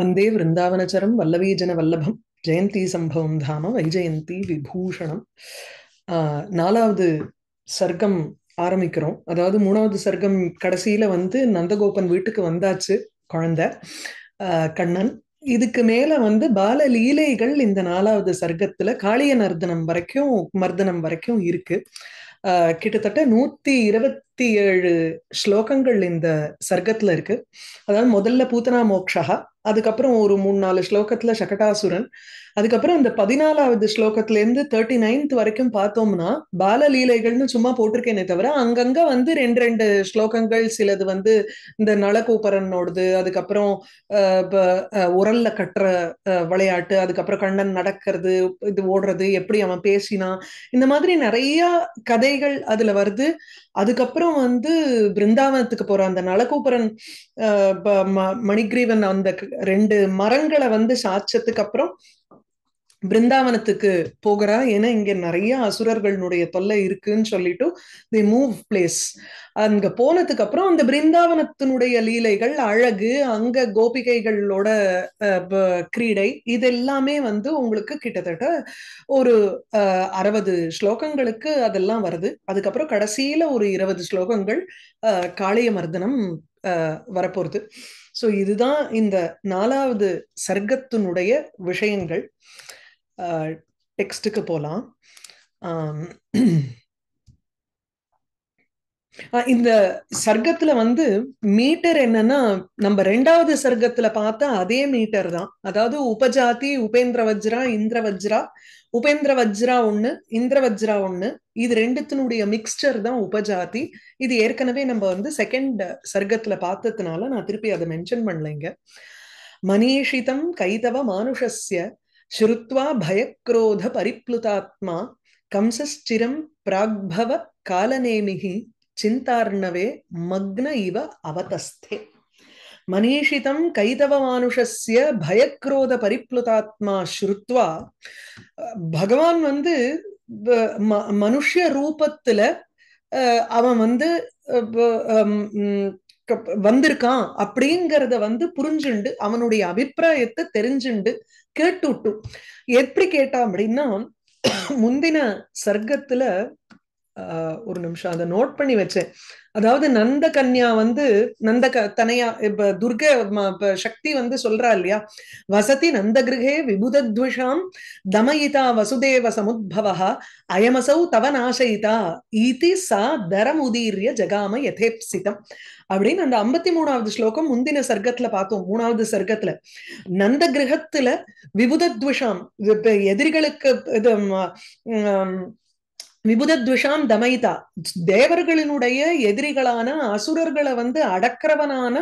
வந்தே விருந்தாவனச்சரம் வல்லவீஜன வல்லபம் ஜெயந்தி சம்பவம் தாம வைஜெயந்தி விபூஷணம் நாலாவது சர்க்கம் ஆரம்பிக்கிறோம் அதாவது மூணாவது சர்க்கம் கடைசியில வந்து நந்தகோபன் வீட்டுக்கு வந்தாச்சு குழந்த கண்ணன் இதுக்கு மேல வந்து பால லீலைகள் இந்த நாலாவது சர்க்கத்துல காளிய நர்தனம் வரைக்கும் மர்தனம் வரைக்கும் இருக்கு கிட்டத்தட்ட நூத்தி இருபத்தி ஏழு ஸ்லோகங்கள் இந்த சர்க்கத்துல இருக்கு அதாவது முதல்ல பூத்தனா மோக்ஷகா அதுக்கப்புறம் ஒரு மூணு நாலு ஸ்லோகத்துல சகடாசுரன் அதுக்கப்புறம் இந்த பதினாலாவது ஸ்லோகத்துல இருந்து தேர்ட்டி நைன்த் வரைக்கும் பார்த்தோம்னா பாலலீலைகள்னு சும்மா போட்டிருக்கேனே தவிர அங்கங்க வந்து ரெண்டு ரெண்டு ஸ்லோகங்கள் சிலது வந்து இந்த நலகோபரனோடது அதுக்கப்புறம் உரல்ல கட்டுற விளையாட்டு அதுக்கப்புறம் கண்ணன் நடக்கிறது இது ஓடுறது எப்படி அவன் பேசினா இந்த மாதிரி நிறைய கதைகள் அதுல வருது அதுக்கப்புறம் வந்து பிருந்தாவனத்துக்கு போற அந்த நலகோபுரன் மணிகிரீவன் அந்த ரெண்டு மரங்களை வந்து சாச்சதுக்கு அப்புறம் பிருந்தாவனத்துக்கு போகிறா ஏன்னா இங்க நிறைய அசுரர்களுடைய தொல்லை இருக்குன்னு சொல்லிட்டு தி மூவ் பிளேஸ் அங்க போனதுக்கு அப்புறம் அந்த பிருந்தாவனத்தினுடைய லீலைகள் அழகு அங்க கோபிகைகளோட கிரீடை இது எல்லாமே வந்து உங்களுக்கு கிட்டத்தட்ட ஒரு அறுபது ஸ்லோகங்களுக்கு அதெல்லாம் வருது அதுக்கப்புறம் கடைசியில ஒரு இருபது ஸ்லோகங்கள் காளிய மர்தனம் வரப்போறது ஸோ இதுதான் இந்த நாலாவது சர்க்கத்தினுடைய விஷயங்கள் டெக்ஸ்ட்டுக்கு uh, போகலாம் இந்த சர்க்கத்துல வந்து மீட்டர் என்னன்னா நம்ம ரெண்டாவது சர்க்கத்துல பார்த்தா அதே மீட்டர் தான் அதாவது உபஜாதி உபேந்திர வஜ்ரா இந்திர வஜ்ரா உபேந்திர வஜ்ரா ஒண்ணு இந்திர வஜ்ரா ஒண்ணு இது ரெண்டுத்தினுடைய மிக்ஸ்டர் தான் உபஜாதி இது ஏற்கனவே நம்ம வந்து செகண்ட் சர்க்கத்துல பார்த்ததுனால நான் திருப்பி அதை மென்ஷன் பண்ணலைங்க மனிஷிதம் கைதவ மானுஷஸ்ய ஸ்ருத்வா பயக்ரோத பரிப்ளுதாத்மா கம்சஸ்சிரம் பிராக்பவ காலநேமிகி சிந்தார்ணவே மக்ன இவ அவதஸ்தே மனீஷிதம் கைதவமானுஷஸ்ய பயக்ரோத பரிப்ளுதாத்மா ஸ்ருத்வா பகவான் வந்து மனுஷ ரூபத்துல அவன் வந்து வந்திருக்கான் அப்படிங்கிறத வந்து புரிஞ்சுண்டு அவனுடைய அபிப்பிராயத்தை தெரிஞ்சுண்டு விட்டும் எப்படி கேட்டான் அப்படின்னா முந்தின சர்க்கத்துல ஒரு நிமிஷம் அதை நோட் பண்ணி வச்சேன் அதாவது நந்த கன்யா வந்து நந்த க தனையா இப்ப துர்க சக்தி வந்து சொல்றா இல்லையா வசதி நந்த கிருகே விபுதத்விஷாம் தமயிதா வசுதேவ சமுத்பவா அயமசௌ தவ நாசயிதா ஈதி சா தரமுதீரிய ஜகாம யதேப்சிதம் அப்படின்னு அந்த ஐம்பத்தி மூணாவது ஸ்லோகம் முந்தின சர்க்கத்துல பார்த்தோம் மூணாவது சர்க்கத்துல நந்த கிரகத்துல விபுதத்விஷாம் எதிரிகளுக்கு இது விபுதத்விஷாம் தமைதா தேவர்களினுடைய எதிரிகளான அசுரர்களை வந்து அடக்கிறவனான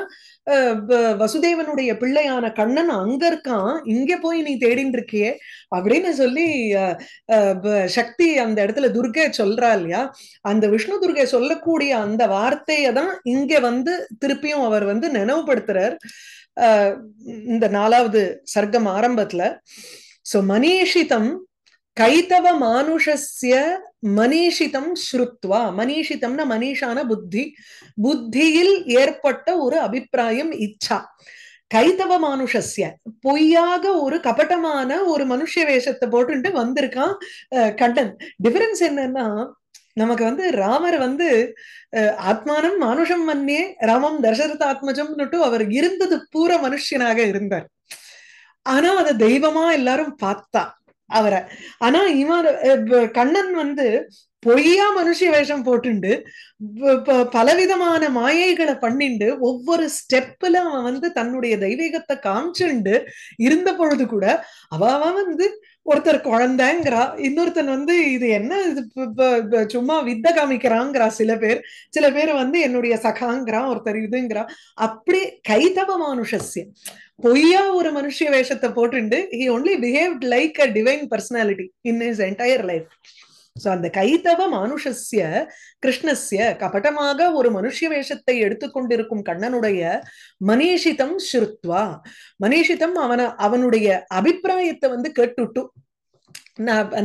வசுதேவனுடைய பிள்ளையான கண்ணன் அங்க இருக்கான் இங்க போய் நீ தேடின்னு இருக்கியே அப்படின்னு சொல்லி சக்தி அந்த இடத்துல துர்கை சொல்றா இல்லையா அந்த விஷ்ணு துர்கை சொல்லக்கூடிய அந்த வார்த்தையை தான் இங்க வந்து திருப்பியும் அவர் வந்து நினைவுபடுத்துறார் இந்த நாலாவது சர்க்கம் ஆரம்பத்துல சோ மனிஷிதம் கைதவ மானுஷஸ்ய மனிஷிதம் ஸ்ருத்வா மனிஷிதம்னா மனிஷான புத்தி புத்தியில் ஏற்பட்ட ஒரு அபிப்பிராயம் இச்சா கைதவ மானுஷஸ்ய பொய்யாக ஒரு கபட்டமான ஒரு மனுஷ வேஷத்தை போட்டுட்டு வந்திருக்கான் கண்டன் டிஃபரன்ஸ் என்னன்னா நமக்கு வந்து ராமர் வந்து ஆத்மானம் மானுஷம் மன்னே ராமம் தசரத ஆத்மஜம்னுட்டு அவர் இருந்தது பூர மனுஷனாக இருந்தார் ஆனா அதை தெய்வமா எல்லாரும் பார்த்தா அவரை ஆனா இவர் கண்ணன் வந்து பொய்யா மனுஷ வேஷம் போட்டுண்டு பலவிதமான மாயைகளை பண்ணிண்டு ஒவ்வொரு ஸ்டெப்ல அவன் வந்து தன்னுடைய தெய்வீகத்தை காமிச்சுண்டு இருந்த பொழுது கூட அவ வந்து ஒருத்தர் குழந்தைங்கிறா இன்னொருத்தன் வந்து இது என்ன இது சும்மா வித்த காமிக்கிறாங்கிறா சில பேர் சில பேர் வந்து என்னுடைய சகாங்கிறா ஒருத்தர் இதுங்கிறா அப்படி கைதவ மனுஷசியம் பொய்யா ஒரு மனுஷ வேஷத்தை போட்டுண்டு he only behave like a divine personality in his entire life so அந்த கைத்தவ மானுஷஸ்ய கிருஷ்ணஸ்ய கபட்டமாக ஒரு மனுஷ வேஷத்தை எடுத்துக்கொண்டிருக்கும் கண்ணனுடைய மனீஷிதம் ஸ்ருத்வா மனீஷிதம் அவன அவனுடைய அபிப்பிராயத்தை வந்து கேட்டுட்டு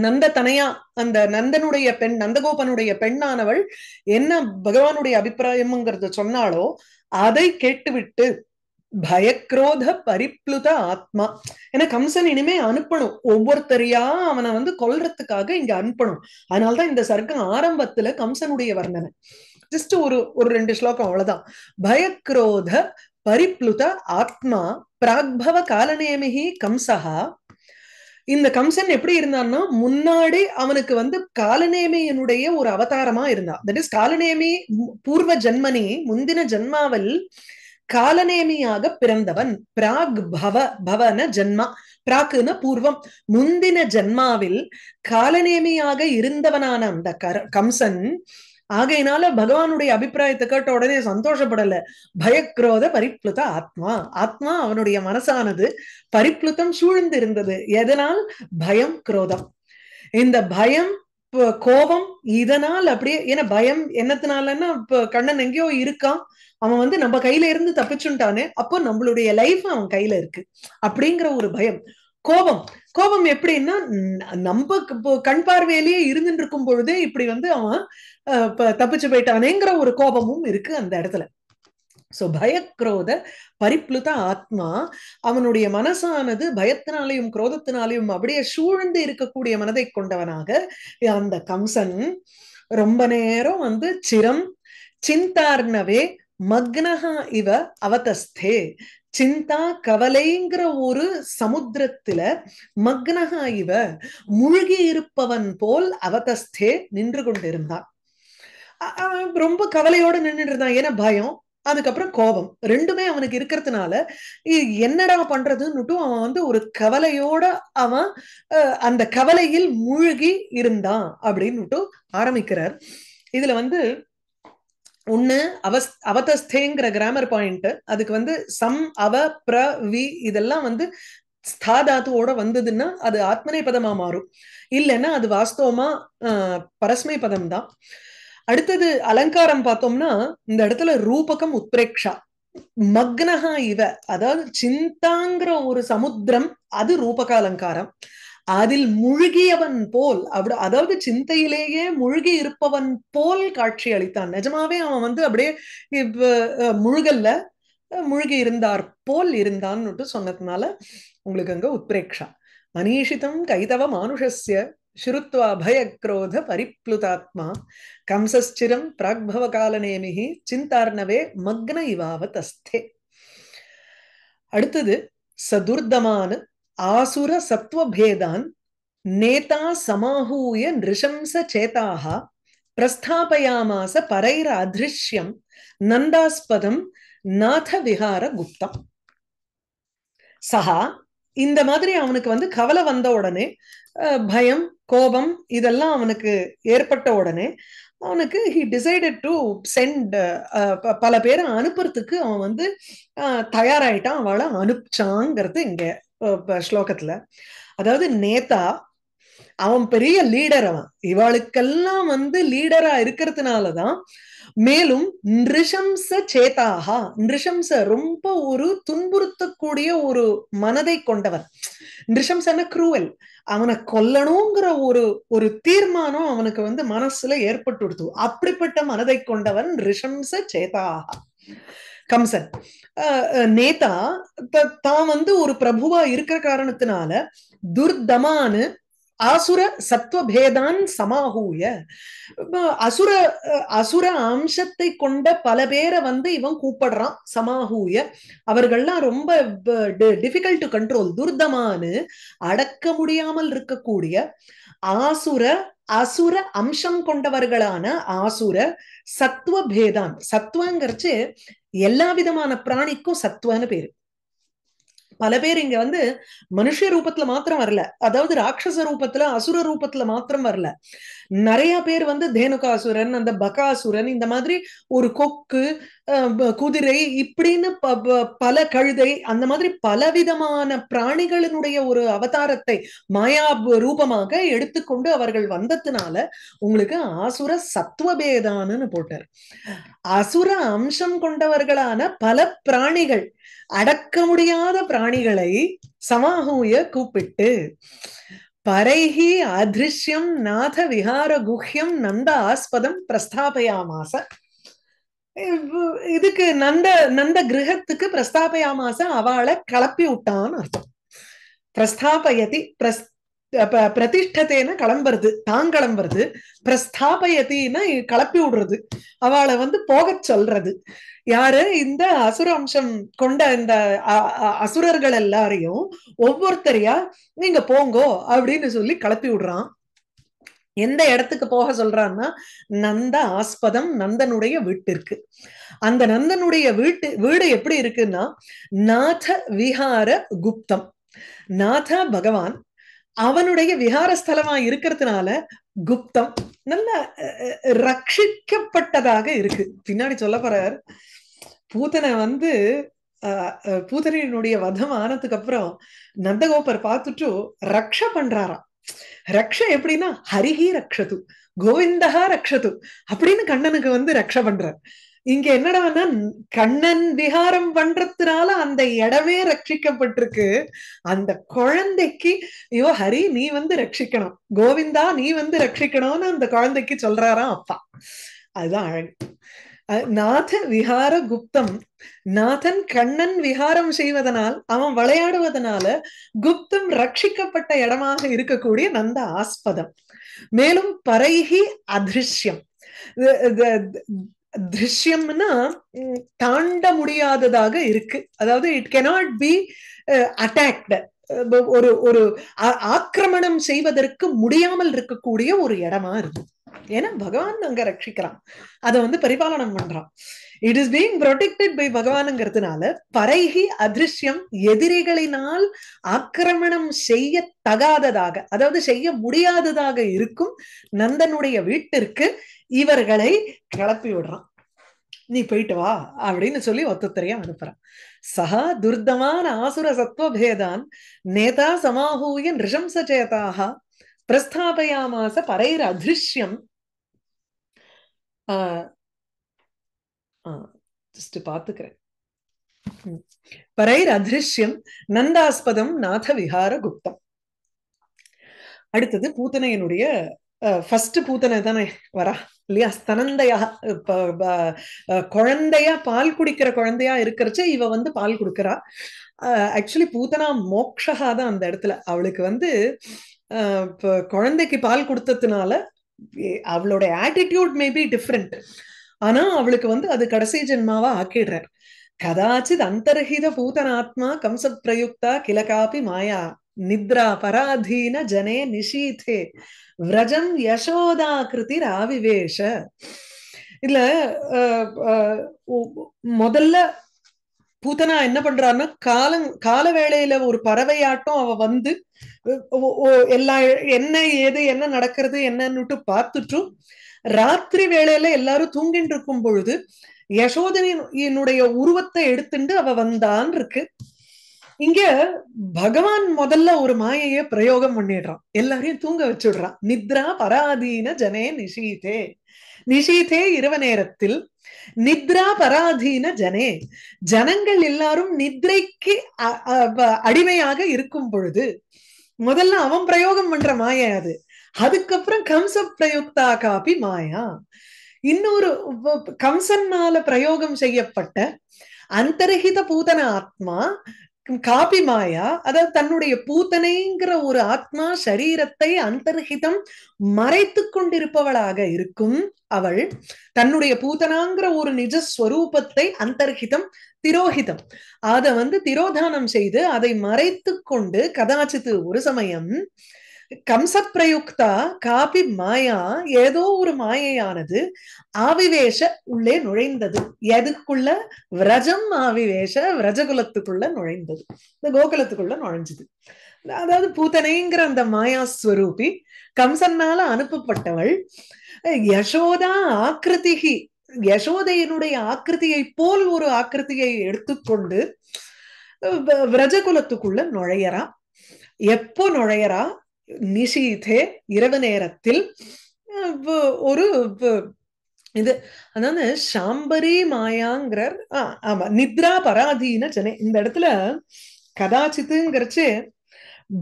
நந்த தனையா அந்த நந்தனுடைய பெண் நந்தகோபனுடைய பெண்ணானவள் என்ன பகவானுடைய அபிப்பிராயம்ங்கிறத சொன்னாலோ அதை கேட்டுவிட்டு பயக்ரோத பரிப்ளுத ஆத்மா ஏன்னா கம்சன் இனிமே அனுப்பணும் ஒவ்வொருத்தரையா அவனை வந்து கொல்றதுக்காக இங்க அனுப்பணும் அதனால்தான் இந்த சர்க்கம் ஆரம்பத்துல கம்சனுடைய வர்ணனை ஜஸ்ட் ஒரு ஒரு ரெண்டு ஸ்லோகம் அவ்வளவுதான் பயக்ரோத பரிப்ளுத ஆத்மா பிராக்பவ காலநேமிகி கம்சஹா இந்த கம்சன் எப்படி இருந்தான்னா முன்னாடி அவனுக்கு வந்து காலநேமியனுடைய ஒரு அவதாரமா இருந்தான் தட் இஸ் காலநேமி பூர்வ ஜென்மனி முந்தின ஜென்மாவல் காலநேமியாக பிறந்தவன் பிராக் பவ பவன ஜென்மா பிராக்குன பூர்வம் முந்தின ஜென்மாவில் காலநேமியாக இருந்தவனான அந்த கம்சன் ஆகையினால பகவானுடைய அபிப்பிராயத்தை கேட்ட உடனே சந்தோஷப்படல பயக்ரோத பரிப்ளுத ஆத்மா ஆத்மா அவனுடைய மனசானது பரிப்ளுத்தம் சூழ்ந்து இருந்தது எதனால் பயம் குரோதம் இந்த பயம் கோபம் இதனால் அப்படியே ஏன்னா பயம் என்னத்தினாலன்னா இப்ப கண்ணன் எங்கேயோ இருக்கான் அவன் வந்து நம்ம கையில இருந்து தப்பிச்சுட்டானே அப்போ நம்மளுடைய லைஃப் அவன் கையில இருக்கு அப்படிங்கிற ஒரு பயம் கோபம் கோபம் எப்படின்னா நம்ம கண் பார்வையிலேயே இருந்துட்டு இருக்கும் பொழுதே இப்படி வந்து அவன் தப்பிச்சு போயிட்டானேங்கிற ஒரு கோபமும் இருக்கு அந்த இடத்துல சோ பயக்ரோத பரிப்ளுத ஆத்மா அவனுடைய மனசானது பயத்தினாலையும் குரோதத்தினாலையும் அப்படியே சூழ்ந்து இருக்கக்கூடிய மனதை கொண்டவனாக அந்த கம்சன் ரொம்ப நேரம் வந்து சிரம் சிந்தார்னவே மக்னஹா இவ அவதஸ்தே சிந்தா கவலைங்கிற ஒரு சமுத்திரத்துல மக்னஹா இவ முழுகி இருப்பவன் போல் அவதஸ்தே நின்று கொண்டிருந்தான் ரொம்ப கவலையோட நின்றுட்டு இருந்தான் ஏன்னா பயம் அதுக்கப்புறம் கோபம் ரெண்டுமே அவனுக்கு இருக்கிறதுனால என்னடா பண்றதுன்னுட்டும் அவன் வந்து ஒரு கவலையோட அவன் அந்த கவலையில் மூழ்கி இருந்தான் அப்படின்னுட்டு ஆரம்பிக்கிறார் இதுல வந்து ஒண்ணு அவஸ் அவதஸ்தேங்கிற கிராமர் பாயிண்ட் அதுக்கு வந்து சம் அவ பிர வி இதெல்லாம் வந்து ஸ்தாதாத்துவோட வந்ததுன்னா அது ஆத்மனை பதமா மாறும் இல்லைன்னா அது வாஸ்தவமா பரஸ்மை பதம் தான் அடுத்தது அலங்காரம் பார்த்தோம்னா இந்த இடத்துல ரூபகம் உத்ரேக்ஷா மக்னஹா இவ அதாவது சிந்தாங்கிற ஒரு சமுத்திரம் அது ரூபக அலங்காரம் அதில் முழுகியவன் போல் அப்படி அதாவது சிந்தையிலேயே முழுகி இருப்பவன் போல் காட்சி அளித்தான் நிஜமாவே அவன் வந்து அப்படியே முழுகல்ல முழுகி இருந்தார் போல் இருந்தான்னு சொன்னதுனால உங்களுக்கு அங்க உத்ரேக்ஷா மனிஷிதம் கைதவ மானுஷஸ்ய श्रुत्वा भयक्रोध பிராக்பவ கால பிராக்பவகாலநேமிகி சிந்தார்ணவே மக்ன இவாவத் அஸ்தே அடுத்தது சதுர்தமான ஆசுர சத்வபேதான் நேதா சமாஹூய நிருஷம்ச சேதாக பிரஸ்தாபயாமாச பரைர அதிருஷ்யம் நந்தாஸ்பதம் நாத விகார குப்தம் சஹா இந்த மாதிரி அவனுக்கு வந்து கவலை வந்த உடனே பயம் கோபம் இதெல்லாம் அவனுக்கு ஏற்பட்ட உடனே அவனுக்கு ஹி டிசைடட் டு சென்ட் பல பேரை அனுப்புறதுக்கு அவன் வந்து தயாராயிட்டான் அவளை அனுப்பிச்சாங்கிறது இங்க ஸ்லோகத்துல அதாவது நேதா அவன் பெரிய லீடர் அவன் இவாளுக்கெல்லாம் வந்து லீடரா இருக்கிறதுனாலதான் மேலும் நிருஷம்ச சேதாகா நிருஷம்ச ரொம்ப ஒரு துன்புறுத்தக்கூடிய ஒரு மனதை கொண்டவன் நிருஷம்சன குரூவல் அவனை கொல்லணுங்கிற ஒரு ஒரு தீர்மானம் அவனுக்கு வந்து மனசுல ஏற்பட்டுடுத்து அப்படிப்பட்ட மனதை கொண்டவன் நிருஷம்ச சேதாகா கம்சன் நேதா தான் வந்து ஒரு பிரபுவா இருக்கிற காரணத்தினால துர்தமானு ஆசுர சத்துவபேதான் சமாகூய அசுர அசுர அம்சத்தை கொண்ட பல பேரை வந்து இவன் கூப்பிடுறான் சமாகூய அவர்கள்லாம் ரொம்ப டிஃபிகல்ட் டு கண்ட்ரோல் துர்தமானு அடக்க முடியாமல் இருக்கக்கூடிய ஆசுர அசுர அம்சம் கொண்டவர்களான ஆசுர சத்துவபேதான் சத்துவங்கிறச்சு எல்லா விதமான பிராணிக்கும் சத்துவன்னு பேரு பல பேர் இங்க வந்து மனுஷ ரூபத்துல மாத்திரம் வரல அதாவது ராட்சச ரூபத்துல அசுர ரூபத்துல மாத்திரம் வரல நிறைய பேர் வந்து தேனுகாசுரன் அந்த பகாசுரன் இந்த மாதிரி ஒரு கொக்கு குதிரை இப்படின்னு பல கழுதை அந்த மாதிரி பலவிதமான பிராணிகளினுடைய ஒரு அவதாரத்தை மாயா ரூபமாக எடுத்துக்கொண்டு அவர்கள் வந்ததுனால உங்களுக்கு ஆசுர சத்துவபேதானு போட்டார் அசுர அம்சம் கொண்டவர்களான பல பிராணிகள் அடக்க முடியாத பிராணிகளை சமாகூய கூப்பிட்டு பரைஹி அதிருஷ்யம் நாத விஹார குஹ்யம் நந்த ஆஸ்பதம் பிரஸ்தாபயாமாச இதுக்கு நந்த நந்த கிரகத்துக்கு பிரஸ்தாபயாமாச அவளை கலப்பி விட்டான்னு அர்த்தம் பிரஸ்தாபயதி பிரஸ் பிரதிஷ்டத்தேன கிளம்புறது தான் கிளம்புறது பிரஸ்தாபயத்தின்னா கிளப்பி விடுறது அவளை வந்து போக சொல்றது யாரு இந்த அசுர அம்சம் கொண்ட இந்த அசுரர்கள் எல்லாரையும் ஒவ்வொருத்தரையா நீங்க போங்கோ அப்படின்னு சொல்லி கிளப்பி விடுறான் எந்த இடத்துக்கு போக சொல்றான்னா நந்த ஆஸ்பதம் நந்தனுடைய வீட்டிற்கு அந்த நந்தனுடைய வீட்டு வீடு எப்படி இருக்குன்னா நாத விஹார குப்தம் நாத பகவான் அவனுடைய விஹாரஸ்தலமா இருக்கிறதுனால குப்தம் நல்ல ரட்சிக்கப்பட்டதாக இருக்கு பின்னாடி சொல்ல போறார் பூத்தனை வந்து பூதனையினுடைய வதம் ஆனதுக்கு அப்புறம் நந்தகோபர் பார்த்துட்டு ரக்ஷ பண்றாராம் ரக்ஷ எப்படின்னா ஹரிஹி ரக்ஷது கோவிந்தகா ரக்ஷது அப்படின்னு கண்ணனுக்கு வந்து ரக்ஷ பண்றார் இங்க என்னடானா கண்ணன் விகாரம் பண்றதுனால அந்த இடமே ரட்சிக்கப்பட்டிருக்கு அந்த குழந்தைக்கு ஐயோ ஹரி நீ வந்து ரட்சிக்கணும் கோவிந்தா நீ வந்து ரட்சிக்கணும்னு அந்த குழந்தைக்கு சொல்றாராம் அப்பா அதுதான் அழகு நாத விஹார குப்தம் நாதன் கண்ணன் விஹாரம் செய்வதனால் அவன் விளையாடுவதனால குப்தம் ரட்சிக்கப்பட்ட இடமாக இருக்கக்கூடிய நந்த ஆஸ்பதம் மேலும் பரைகி அதிருஷ்யம் திருஷ்யம்னா தாண்ட முடியாததாக இருக்கு அதாவது இட் கெனாட் பி அட்டாக்டு ஒரு ஒரு ஆக்கிரமணம் செய்வதற்கு முடியாமல் இருக்கக்கூடிய ஒரு இடமா இருக்கு ஏன்னா பகவான் அங்க ரட்சிக்கிறான் அதை வந்து பரிபாலனம் பண்றான் it is being protected by பகவானுங்கிறதுனால பரைகி அதிருஷ்யம் எதிரிகளினால் ஆக்கிரமணம் செய்ய தகாததாக அதாவது செய்ய முடியாததாக இருக்கும் நந்தனுடைய வீட்டிற்கு இவர்களை கிளப்பி விடுறான் நீ போயிட்டு வா அப்படின்னு சொல்லி ஒத்துத்தரையா அனுப்புறான் சஹா துர்தமான ஆசுர சத்வபேதான் நேதா சமாஹூய நிருஷம்சேதாக பிரஸ்தாபயாமாச பரைர் அதிருஷ்யம் ஜஸ்ட் பாத்துக்கிறேன் பரைர் அதிருஷ்யம் நந்தாஸ்பதம் நாத விஹார குப்தம் அடுத்தது பூத்தனையனுடைய ஃபர்ஸ்ட் பூத்தனை தானே வரா இல்லையா ஸ்தனந்தையா குழந்தையா பால் குடிக்கிற குழந்தையா இருக்கிறச்ச இவ வந்து பால் கொடுக்குறா ஆக்சுவலி பூத்தனா மோக்ஷகா தான் அந்த இடத்துல அவளுக்கு வந்து இப்போ குழந்தைக்கு பால் கொடுத்ததுனால அவளோட ஆட்டிடியூட் மேபி டிஃப்ரெண்ட் ஆனா அவளுக்கு வந்து அது கடைசி ஜென்மாவா ஆக்கிடுறார் கதாச்சித் அந்தர்ஹித பூதனாத்மா கம்ச பிரயுக்தா கிலகாபி மாயா நித்ரா பராதீன ஜனே நிஷீதே விரஜம் யசோதா கிருதி ராவிவேஷ இதுல முதல்ல பூத்தனா என்ன பண்றாருன்னா காலம் கால வேளையில ஒரு பறவையாட்டம் அவ வந்து எல்லா என்ன ஏது என்ன நடக்கிறது என்னன்னுட்டு பார்த்துட்டும் ராத்திரி வேளையில எல்லாரும் தூங்கிட்டு இருக்கும் பொழுது யசோதனையினுடைய உருவத்தை எடுத்துட்டு அவ வந்தான் இருக்கு இங்க பகவான் முதல்ல ஒரு மாயைய பிரயோகம் பண்ணிடுறான் எல்லாரையும் தூங்க வச்சுடுறான் நித்ரா பராதீன ஜனே நிஷீதே நிஷீதே இரவ நேரத்தில் நித்ரா பராதீன ஜனே ஜனங்கள் எல்லாரும் நித்ரைக்கு அடிமையாக இருக்கும் பொழுது முதல்ல அவன் பிரயோகம் பண்ற மாயா அது அதுக்கப்புறம் கம்ச பிரயுக்தா காபி மாயா இன்னொரு கம்சன்னால பிரயோகம் செய்யப்பட்ட அந்தரகித பூதன ஆத்மா காபி மாயா அதாவது தன்னுடைய பூத்தனைங்கிற ஒரு ஆத்மா சரீரத்தை அந்தர்ஹிதம் மறைத்து கொண்டிருப்பவளாக இருக்கும் அவள் தன்னுடைய பூத்தனாங்கிற ஒரு நிஜஸ்வரூபத்தை அந்தர்ஹிதம் திரோஹிதம் அதை வந்து திரோதானம் செய்து அதை மறைத்து கொண்டு கதாச்சித்து ஒரு சமயம் கம்சப்பிரயுக்தா காபி மாயா ஏதோ ஒரு மாயையானது ஆவிவேஷ உள்ளே நுழைந்தது எதுக்குள்ள விரஜம் ஆவிவேஷ விரஜகுலத்துக்குள்ள நுழைந்தது இந்த கோகுலத்துக்குள்ள நுழைஞ்சது அதாவது பூத்தனைங்கிற அந்த மாயா ஸ்வரூபி கம்சன்னால அனுப்பப்பட்டவள் யசோதா ஆக்கிருதிகி யசோதையினுடைய ஆக்கிருதியை போல் ஒரு ஆக்கிருதியை எடுத்துக்கொண்டு விரஜகுலத்துக்குள்ள நுழையறா எப்போ நுழையறா நிஷீதே இரவு நேரத்தில் ஒரு இது அதாவது சாம்பரி மாயாங்கிறார் ஆமா நித்ரா பராதீன ஜனே இந்த இடத்துல கதாச்சித்துங்கிறச்சு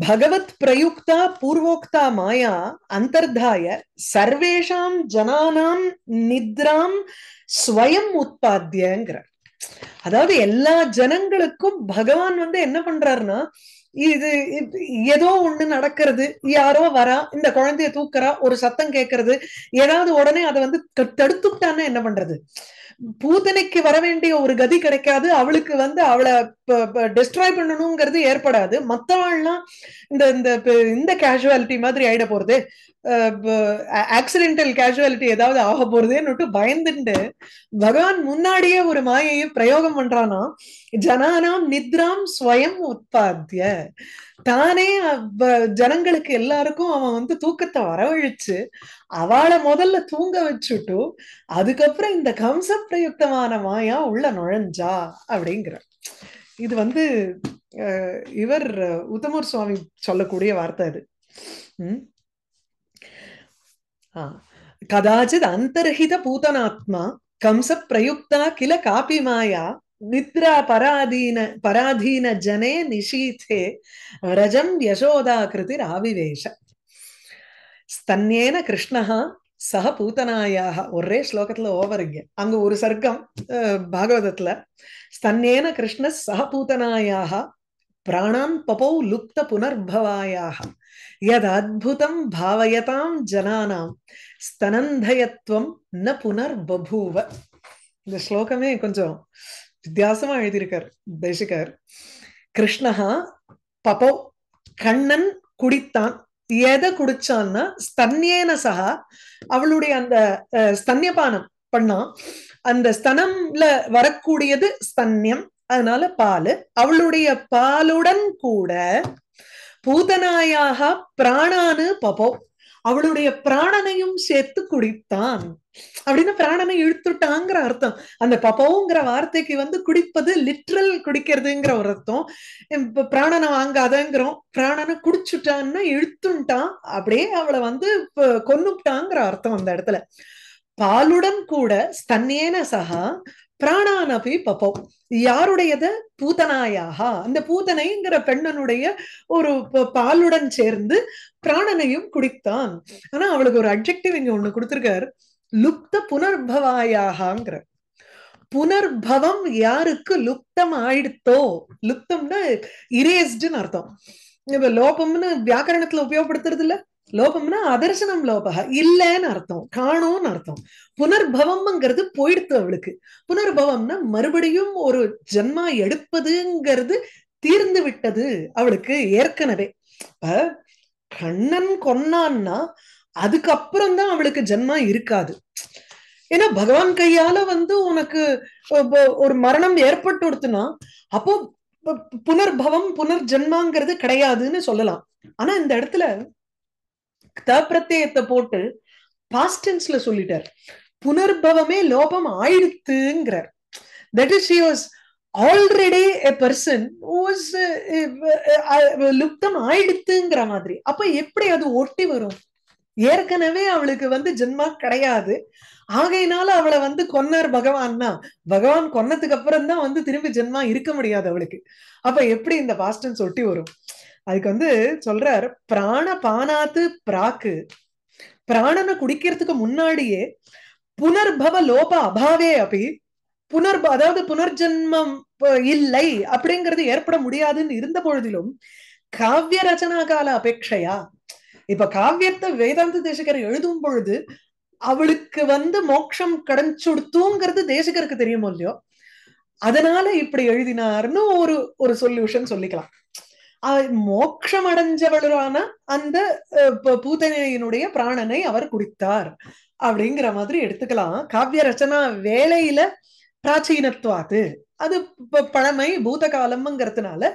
பகவத் பிரயுக்தா பூர்வோக்தா மாயா அந்தர்தாய சர்வேஷாம் ஜனானாம் நித்ராம் ஸ்வயம் உற்பத்தியங்கிறார் அதாவது எல்லா ஜனங்களுக்கும் பகவான் வந்து என்ன பண்றாருன்னா இது ஏதோ ஒண்ணு நடக்கிறது யாரோ வரா இந்த குழந்தைய தூக்குறா ஒரு சத்தம் கேட்கறது ஏதாவது உடனே அதை வந்து தடுத்துட்டான்னு என்ன பண்றது பூதனைக்கு வர வேண்டிய ஒரு கதி கிடைக்காது அவளுக்கு வந்து அவளை டிஸ்ட்ராய் பண்ணணுங்கிறது ஏற்படாது மத்தவாள்லாம் இந்த இந்த இந்த கேஷுவாலிட்டி மாதிரி ஆயிட போறது ஆக்சிடென்டல் கேஷுவாலிட்டி ஏதாவது ஆக போறதுன்னு பயந்துட்டு பகவான் முன்னாடியே ஒரு மாயையை பிரயோகம் பண்றானா ஜனானாம் நித்ராம் ஸ்வயம் உற்பத்திய தானே ஜனங்களுக்கு எல்லாருக்கும் அவன் வந்து தூக்கத்தை வரவழைச்சு அவளை முதல்ல தூங்க வச்சுட்டு அதுக்கப்புறம் இந்த கம்ச பிரயுக்தமான மாயா உள்ள நுழைஞ்சா அப்படிங்கிற இது வந்து இவர் உத்தமர் சுவாமி சொல்லக்கூடிய வார்த்தை அது கதாச்சித் அந்தர்ஹித பூதனாத்மா கம்ச பிரயுக்தா கில காபி மாயா நித்ரா பராதீன பராதீன ஜனே நிஷீதே ரஜம் யசோதா கிருதி ஆவிவேஷம் ஸ்தன்யேன கிருஷ்ணஹா சக பூத்தனாயாக ஒரே ஸ்லோகத்துல ஓவருங்க அங்க ஒரு சர்க்கம் பாகவதத்துல ஸ்தன்யேன கிருஷ்ண சக பூத்தனாயாக பிராணாம் பபௌ லுப்த புனர்பவாயாக யத் பாவயதாம் ஜனானாம் ஸ்தனந்தயத்துவம் ந புனர்பபூவ இந்த ஸ்லோகமே கொஞ்சம் வித்தியாசமா எழுதியிருக்கார் தேசிகர் கிருஷ்ணஹா பபௌ கண்ணன் குடித்தான் எதை குடிச்சான்னா ஸ்தன்யேன சகா அவளுடைய அந்த ஸ்தன்யபானம் பண்ணா அந்த ஸ்தனம்ல வரக்கூடியது ஸ்தன்யம் அதனால பால் அவளுடைய பாலுடன் கூட பூதனாயாக பிராணானு பபோ அவளுடைய பிராணனையும் சேர்த்து குடித்தான் அப்படின்னு பிராணனை இழுத்துட்டாங்கிற அர்த்தம் அந்த பப்பவுங்கிற வார்த்தைக்கு வந்து குடிப்பது லிட்ரல் குடிக்கிறதுங்கிற ஒரு அர்த்தம் இப்ப பிராணனை வாங்காதங்கிறோம் பிராணனை குடிச்சுட்டான்னு இழுத்துட்டான் அப்படியே அவளை வந்து கொன்னுட்டாங்கிற அர்த்தம் அந்த இடத்துல பாலுடன் கூட ஸ்தன்னேன சகா பிராணானபி பபவ் யாருடையது பூதனாயாகா அந்த பூதனைங்கிற பெண்ணனுடைய ஒரு பாலுடன் சேர்ந்து பிராணனையும் குடித்தான் ஆனா அவளுக்கு ஒரு அப்செக்டிவ் இங்க ஒண்ணு கொடுத்திருக்காரு லுப்த புனர்பவாயாகிற புனர்பவம் யாருக்கு லுப்தம் ஆயிடுத்தோ லுப்தம்னா இரேஸ்டுன்னு அர்த்தம் இப்ப லோபம்னு வியாக்கரணத்துல உபயோகப்படுத்துறது இல்லை லோபம்னா அதர்சனம் லோபக இல்லைன்னு அர்த்தம் காணோம்னு அர்த்தம் புனர்பவம்ங்கிறது போயிடுத்து அவளுக்கு புனர்பவம்னா மறுபடியும் ஒரு ஜென்மா எடுப்பதுங்கிறது தீர்ந்து விட்டது அவளுக்கு ஏற்கனவே கண்ணன் கொன்னான்னா அதுக்கப்புறம் தான் அவளுக்கு ஜென்மா இருக்காது ஏன்னா பகவான் கையால வந்து உனக்கு ஒரு மரணம் ஏற்பட்டு கொடுத்துனா அப்போ புனர்பவம் புனர் ஜென்மாங்கிறது கிடையாதுன்னு சொல்லலாம் ஆனா இந்த இடத்துல த பிரத்யத்தை போட்டு பாஸ்டன்ஸ்ல சொல்லிட்டார் புனர்பவமே லோபம் ஆயிடுத்துங்கிறார் that is she was already a person லுப்தம் ஆயிடுத்துங்கிற மாதிரி அப்ப எப்படி அது ஒட்டி வரும் ஏற்கனவே அவளுக்கு வந்து ஜென்மா கிடையாது ஆகையினால அவளை வந்து கொன்னார் தான் பகவான் கொன்னதுக்கு அப்புறம் தான் வந்து திரும்பி ஜென்மா இருக்க முடியாது அவளுக்கு அப்ப எப்படி இந்த பாஸ்டன் சொட்டி வரும் அதுக்கு வந்து சொல்றார் பிராண பானாத்து பிராக்கு பிராணனை குடிக்கிறதுக்கு முன்னாடியே புனர்பவ லோப அபாவே அப்படி புனர் அதாவது புனர்ஜென்மம் இல்லை அப்படிங்கிறது ஏற்பட முடியாதுன்னு இருந்த பொழுதிலும் காவிய ரச்சனா கால அபேட்சையா இப்ப காவியத்தை வேதாந்த தேசிகர் எழுதும் பொழுது அவளுக்கு வந்து மோட்சம் கிடைச்சுடுத்துங்கிறது தேசகருக்கு தெரியுமோ இல்லையோ அதனால இப்படி எழுதினார்னு ஒரு ஒரு சொல்யூஷன் சொல்லிக்கலாம் மோட்சம் அடைஞ்சவளான அந்த பூதனையினுடைய பிராணனை அவர் குடித்தார் அப்படிங்கிற மாதிரி எடுத்துக்கலாம் காவிய ரச்சனா வேலையில பிராச்சீனத்துவாது அது பழமை பூத காலம்ங்கிறதுனால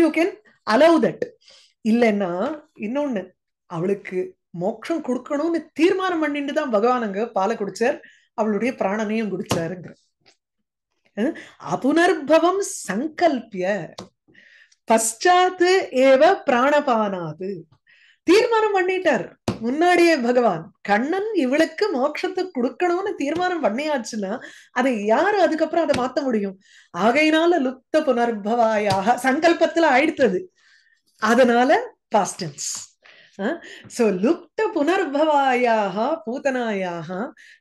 யூ கேன் அலௌ தட் இல்லைன்னா இன்னொன்னு அவளுக்கு மோட்சம் கொடுக்கணும்னு தீர்மானம் பண்ணிட்டு தான் பகவான் அங்க பாலை குடிச்சார் அவளுடைய பிராணனையும் குடிச்சாருங்கிற அபுனர்பவம் சங்கல்பிய பஷாத்து ஏவ பிராணபானாது தீர்மானம் பண்ணிட்டார் முன்னாடியே பகவான் கண்ணன் இவளுக்கு மோட்சத்தை கொடுக்கணும்னு தீர்மானம் பண்ணியாச்சுன்னா அதை யாரு அதுக்கப்புறம் அதை மாத்த முடியும் ஆகையினால லுப்த புனர்பவாயாக சங்கல்பத்துல ஆயிடுத்தது அதனால பாஸ்டன்ஸ் சோ லுப்த புனர்பவாயாக பூதனாயாக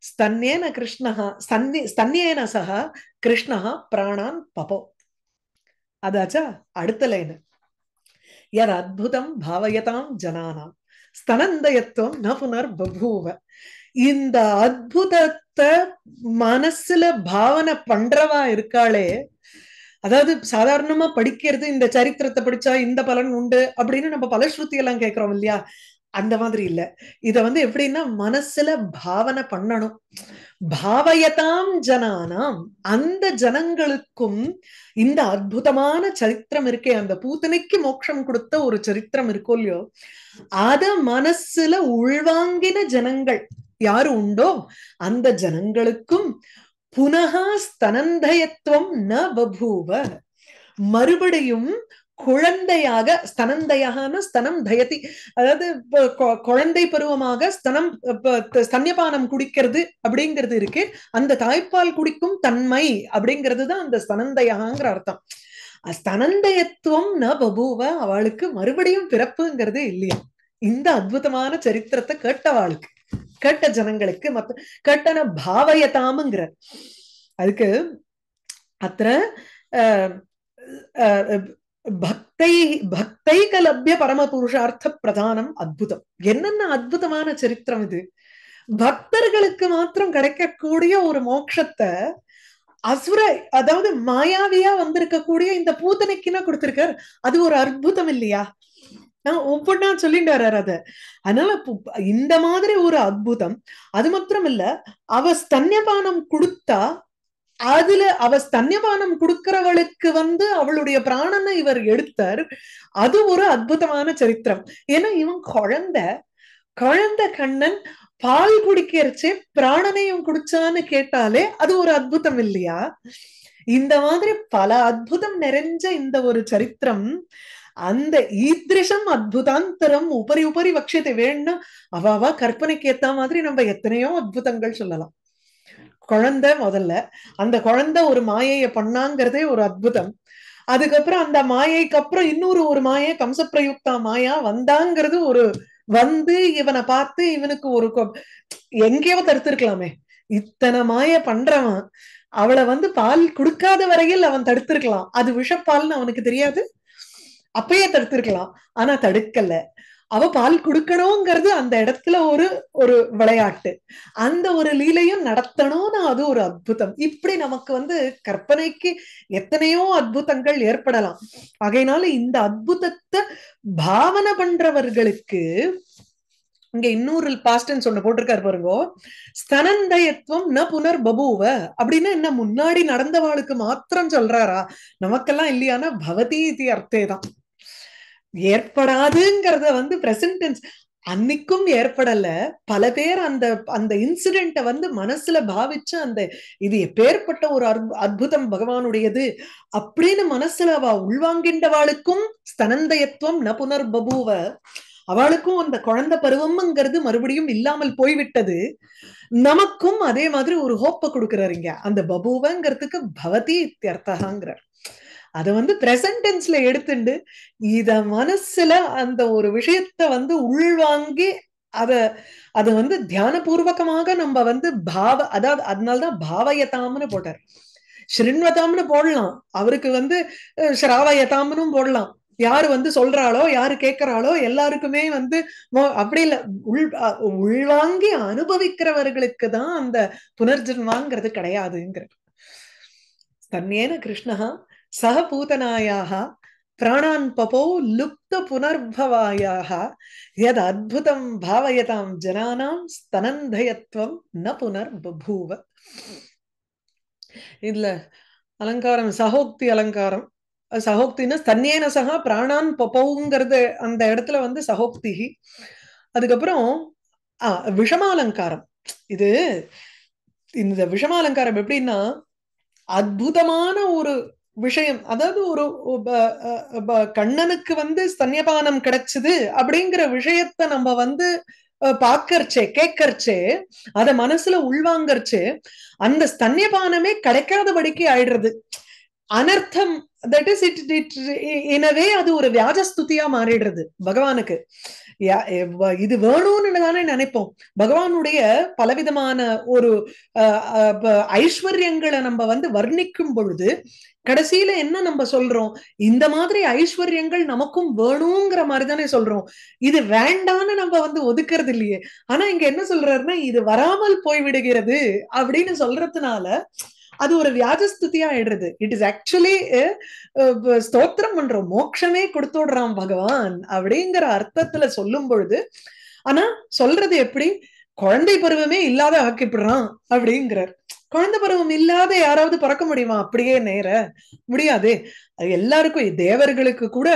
ஸ்தன்யேன கிருஷ்ணா ஸ்தன்யேன சக கிருஷ்ணா பிராணான் பபோ அதாச்சா அடுத்த லைன் யர் அத்புதம் பாவயதாம் ஜனானாம் ஸ்தனந்தயத்துவம் ந புனர் பபூவ இந்த அத்தத்தை மனசுல பாவனை பண்றவா இருக்காளே அதாவது சாதாரணமா படிக்கிறது இந்த சரித்திரத்தை படிச்சா இந்த பலன் உண்டு அப்படின்னு நம்ம பல ஸ்ருத்தி எல்லாம் கேட்கிறோம் இல்லையா அந்த மாதிரி இல்ல இத வந்து எப்படின்னா மனசுல பாவனை பண்ணணும் பாவயதாம் ஜனானாம் அந்த ஜனங்களுக்கும் இந்த அற்புதமான சரித்திரம் இருக்கே அந்த பூத்தனைக்கு மோட்சம் கொடுத்த ஒரு சரித்திரம் இருக்கோ இல்லையோ அத மனசுல உள்வாங்கின ஜனங்கள் யாரு உண்டோ அந்த ஜனங்களுக்கும் புனகா ஸ்தனந்தயத்துவம் ந பபூவ மறுபடியும் குழந்தையாக ஸ்தனந்தையாகனா ஸ்தனம் தயதி அதாவது குழந்தை பருவமாக ஸ்தனம் ஸ்தன்யபானம் குடிக்கிறது அப்படிங்கிறது இருக்கு அந்த தாய்ப்பால் குடிக்கும் தன்மை அப்படிங்கிறது தான் அந்த ஸ்தனந்தயாங்கிற அர்த்தம் ஸ்தனந்தயத்துவம் ந பபுவ அவளுக்கு மறுபடியும் பிறப்புங்கிறது இல்லையா இந்த அத்புதமான சரித்திரத்தை கேட்டவாளுக்கு கேட்ட ஜனங்களுக்கு மத்த கேட்டன பாவயதாமுங்கிறார் அதுக்கு அத்த பக்தை பக்தைக லப்ய பரமபுருஷார்த்த பிரதானம் அத்புதம் என்னென்ன அத்புதமான சரித்திரம் இது பக்தர்களுக்கு மாத்திரம் கிடைக்கக்கூடிய ஒரு மோட்சத்தை அசுர அதாவது மாயாவியா வந்திருக்கக்கூடிய இந்த பூத்தனைக்குன்னா கொடுத்திருக்காரு அது ஒரு அற்புதம் இல்லையா நான் ஒவ்வொன்னா சொல்லிட்டு அத அதனால இந்த மாதிரி ஒரு அற்புதம் அது மாத்திரம் இல்ல அவ ஸ்தன்யபானம் கொடுத்தா அதுல அவ ஸ்தன்யபானம் கொடுக்கிறவளுக்கு வந்து அவளுடைய பிராணனை இவர் எடுத்தார் அது ஒரு அற்புதமான சரித்திரம் ஏன்னா இவன் குழந்தை குழந்தை கண்ணன் பால் குடிக்கிறச்சே பிராணனையும் குடிச்சான்னு கேட்டாலே அது ஒரு அற்புதம் இல்லையா இந்த மாதிரி பல அற்புதம் நிறைஞ்ச இந்த ஒரு சரித்திரம் அந்த ஈத்ரிஷம் அத்புதாந்தரம் உபரி உபரி வக்ஷத்தை வேணும்னா அவாவா கற்பனைக்கு ஏத்த மாதிரி நம்ம எத்தனையோ அற்புதங்கள் சொல்லலாம் குழந்தை முதல்ல அந்த குழந்தை ஒரு மாயைய பண்ணாங்கிறதே ஒரு அற்புதம் அதுக்கப்புறம் அந்த மாயைக்கு அப்புறம் இன்னொரு ஒரு மாயை பிரயுக்தா மாயா வந்தாங்கிறது ஒரு வந்து இவனை பார்த்து இவனுக்கு ஒரு எங்கேயோ தடுத்திருக்கலாமே இத்தனை மாய பண்றவன் அவளை வந்து பால் கொடுக்காத வரையில் அவன் தடுத்திருக்கலாம் அது விஷப்பால்னு அவனுக்கு தெரியாது அப்பயே தடுத்திருக்கலாம் ஆனா தடுக்கல அவ பால் கொடுக்கணுங்கிறது அந்த இடத்துல ஒரு ஒரு விளையாட்டு அந்த ஒரு லீலையும் நடத்தணும்னு அது ஒரு அற்புதம் இப்படி நமக்கு வந்து கற்பனைக்கு எத்தனையோ அற்புதங்கள் ஏற்படலாம் ஆகையினால இந்த அற்புதத்தை பாவனை பண்றவர்களுக்கு இங்க இன்னொரு பாஸ்டன் சொன்ன போட்டிருக்காரு பாருங்க ஸ்தனந்தயத்துவம் ந புனர் பபுவ அப்படின்னு என்ன முன்னாடி நடந்தவாளுக்கு மாத்திரம் சொல்றாரா நமக்கெல்லாம் இல்லையானா பவதி இது அர்த்தே தான் ஏற்படாதுங்கிறத வந்து பிரசன்டென்ஸ் அன்னைக்கும் ஏற்படல பல பேர் அந்த அந்த இன்சிடென்ட்டை வந்து மனசுல பாவிச்சு அந்த இது எப்பேற்பட்ட ஒரு அற்புதம் பகவானுடையது அப்படின்னு மனசுல அவ உள்வாங்கின்றவாளுக்கும் ஸ்தனந்தயத்துவம் ந புனர் பபூவ அவளுக்கும் அந்த குழந்தை பருவம்ங்கிறது மறுபடியும் இல்லாமல் போய்விட்டது நமக்கும் அதே மாதிரி ஒரு ஹோப்பை கொடுக்கிறாருங்க அந்த பபுவங்கிறதுக்கு பவதி இத்தியர்த்தகாங்கிறார் அதை வந்து பிரசன்டென்ஸ்ல எடுத்துண்டு இத மனசுல அந்த ஒரு விஷயத்த வந்து உள்வாங்கி அத அது வந்து தியானபூர்வகமாக நம்ம வந்து பாவ அதாவது அதனால்தான் பாவயதாம்னு போட்டார் ஸ்ரீன்வதாம்னு போடலாம் அவருக்கு வந்து ஸ்ராவயதாம்னும் போடலாம் யாரு வந்து சொல்றாளோ யாரு கேட்கிறாளோ எல்லாருக்குமே வந்து அப்படி இல்ல உள் உள்வாங்கி அனுபவிக்கிறவர்களுக்கு தான் அந்த புனர்ஜன்மாங்கிறது கிடையாதுங்கிறது தன்னேன கிருஷ்ணஹா சக பூதனாயாக பிராணான் பபோ லுப்த புனர்பவாயாக யத் அத்புதம் பாவயதாம் ஜனானாம் ஸ்தனந்தயத்துவம் ந புனர்பூவ இதுல அலங்காரம் சகோக்தி அலங்காரம் சகோக்தின்னு தன்னேன சகா பிராணான் பபோங்கிறது அந்த இடத்துல வந்து சகோக்தி அதுக்கப்புறம் ஆஹ் விஷமாலங்காரம் இது இந்த விஷமாலங்காரம் எப்படின்னா அற்புதமான ஒரு விஷயம் அதாவது ஒரு கண்ணனுக்கு வந்து சன்னியபானம் கிடைச்சது அப்படிங்கிற விஷயத்த நம்ம வந்து பாக்கறச்சே கேட்கறச்சே அத மனசுல உள்வாங்கறச்சே அந்த ஸ்தன்யபானமே கிடைக்காதபடிக்கு ஆயிடுறது அனர்த்தம் தட் இஸ் இட் இட் எனவே அது ஒரு வியாஜஸ்துதியா மாறிடுறது பகவானுக்கு இது வேணும்னு தானே நினைப்போம் பகவானுடைய பலவிதமான ஒரு ஐஸ்வர்யங்களை நம்ம வந்து வர்ணிக்கும் பொழுது கடைசியில என்ன நம்ம சொல்றோம் இந்த மாதிரி ஐஸ்வர்யங்கள் நமக்கும் வேணுங்கிற மாதிரி தானே சொல்றோம் இது வேண்டான்னு நம்ம வந்து ஒதுக்குறது இல்லையே ஆனா இங்க என்ன சொல்றாருன்னா இது வராமல் போய்விடுகிறது அப்படின்னு சொல்றதுனால அது ஒரு வியாஜஸ்துதியா ஆயிடுறது இட் இஸ் ஆக்சுவலி ஸ்தோத்திரம் பண்றோம் மோட்சமே கொடுத்துடுறான் பகவான் அப்படிங்கிற அர்த்தத்துல சொல்லும் பொழுது ஆனா சொல்றது எப்படி குழந்தை பருவமே இல்லாத ஆக்கிப்படுறான் அப்படிங்கிறார் குழந்தை பருவம் இல்லாத யாராவது பிறக்க முடியுமா அப்படியே நேர முடியாது அது எல்லாருக்கும் தேவர்களுக்கு கூட